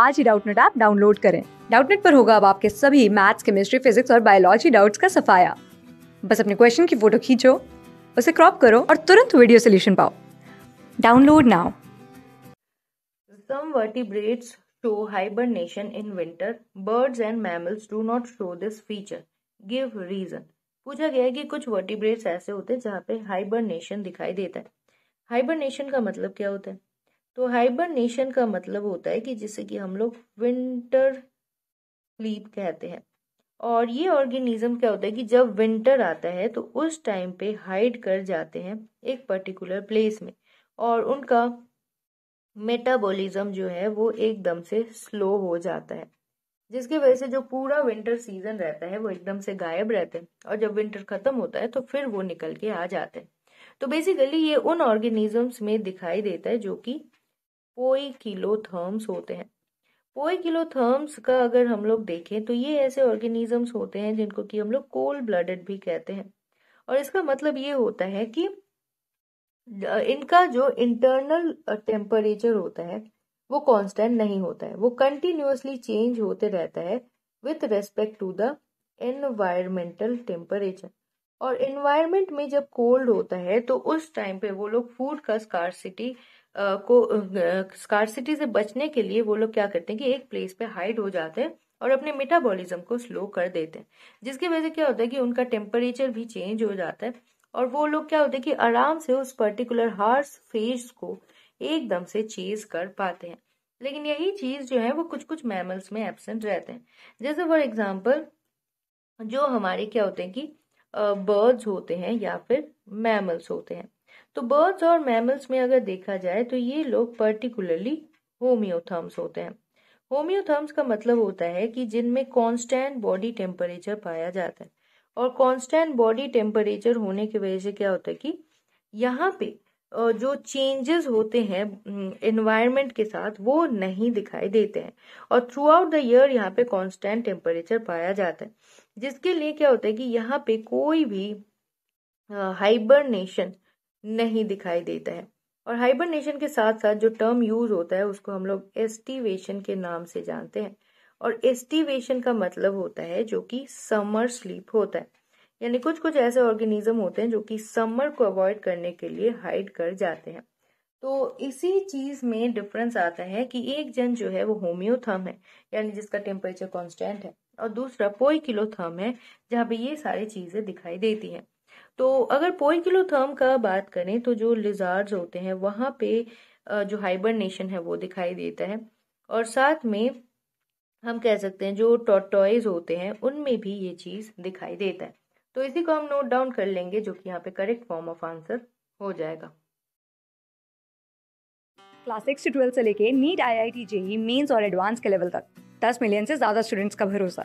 आज ही Doubtnut app download करें डाउटनेट पर होगा अब आपके सभी मैथ्स केमिस्ट्री फिजिक्स और बायोलॉजी डाउट्स का सफाया बस अपने क्वेश्चन की फोटो खींचो उसे क्रॉप करो और तुरंत वीडियो सोल्यूशन पाओ download now some vertebrates show hibernation in winter birds and mammals do not show this feature give reason पूछा गया है कि कुछ वर्टिब्रेट्स ऐसे होते हैं जहाँ पे हाइबरनेशन दिखाई देता है हाइबरनेशन का मतलब क्या होता है तो हाइबरनेशन का मतलब होता है कि जिसे कि हम लोग विंटर स्लीप कहते हैं और ये ऑर्गेनिज्म क्या होता है कि जब विंटर आता है तो उस टाइम पे हाइड कर जाते हैं एक पर्टिकुलर प्लेस में और उनका मेटाबॉलिज्म जो है वो एकदम से स्लो हो जाता है जिसकी वजह से जो पूरा विंटर सीजन रहता है वो एकदम से गायब रहते हैं और जब विंटर खत्म होता है तो फिर वो निकल के आ जाते हैं तो बेसिकली ये उन ऑर्गेनिजम्स में दिखाई देता है जो कि पोई किलोथर्म्स होते हैं पोई किलोथर्म्स का अगर हम लोग देखें तो ये ऐसे ऑर्गेनिजम्स होते हैं जिनको कि हम लोग कोल्ड ब्लडेड भी कहते हैं और इसका मतलब ये होता है कि इनका जो इंटरनल टेम्परेचर होता है वो कांस्टेंट नहीं होता है वो कंटिन्यूसली चेंज होते रहता है with respect to the environmental temperature और एनवायरमेंट में जब कोल्ड होता है तो उस टाइम पे वो लोग फूड का स्कारसिटी को स्कारसिटी से बचने के लिए वो लोग क्या करते हैं कि एक प्लेस पे हाइड हो जाते हैं और अपने मेटाबॉलिज्म को स्लो कर देते हैं जिसकी वजह से क्या होता है कि उनका टेम्परेचर भी चेंज हो जाता है और वो लोग क्या होते हैं कि आराम से उस पर्टिकुलर हार्स फेज को एकदम से चेज कर पाते हैं लेकिन यही चीज जो है वो कुछ कुछ मैमल्स में एबसेंट रहते हैं जैसे फॉर एग्जाम्पल जो हमारे क्या होते हैं कि बर्ड्स होते हैं या फिर मैमल्स होते हैं तो बर्ड्स और मैमल्स में अगर देखा जाए तो ये लोग पर्टिकुलरली होम्योथर्म्स होते हैं होम्योथर्म्स का मतलब होता है कि जिनमें कांस्टेंट बॉडी टेम्परेचर पाया जाता है और कांस्टेंट बॉडी टेम्परेचर होने की वजह से क्या होता है कि यहाँ पे जो चेंजेस होते हैं एनवायरनमेंट के साथ वो नहीं दिखाई देते हैं और थ्रू आउट द ईयर यहाँ पे कांस्टेंट टेम्परेचर पाया जाता है जिसके लिए क्या होता है कि यहाँ पे कोई भी हाइबरनेशन uh, नहीं दिखाई देता है और हाइबरनेशन के साथ साथ जो टर्म यूज होता है उसको हम लोग एस्टिवेशन के नाम से जानते हैं और एस्टिवेशन का मतलब होता है जो कि समर स्लीप होता है यानी कुछ कुछ ऐसे ऑर्गेनिज्म होते हैं जो कि समर को अवॉइड करने के लिए हाइड कर जाते हैं तो इसी चीज में डिफरेंस आता है कि एक जन जो है वो होम्योथर्म है यानी जिसका टेम्परेचर कॉन्स्टेंट है और दूसरा पोई किलोथर्म है जहाँ पे ये सारी चीजें दिखाई देती हैं तो अगर पोइकिलोथर्म का बात करें तो जो लिजार्ड्स होते हैं वहाँ पे जो हाइबरनेशन है वो दिखाई देता है और साथ में हम कह सकते हैं जो टॉटॉयज होते हैं उनमें भी ये चीज दिखाई देता है तो इसी को हम नोट डाउन कर लेंगे जो कि यहाँ पे करेक्ट फॉर्म ऑफ आंसर हो जाएगा क्लास सिक्स से ट्वेल्थ से लेके NEET I I T JEE mains और एडवांस के लेवल तक दस मिलियन से ज्यादा स्टूडेंट्स का भरोसा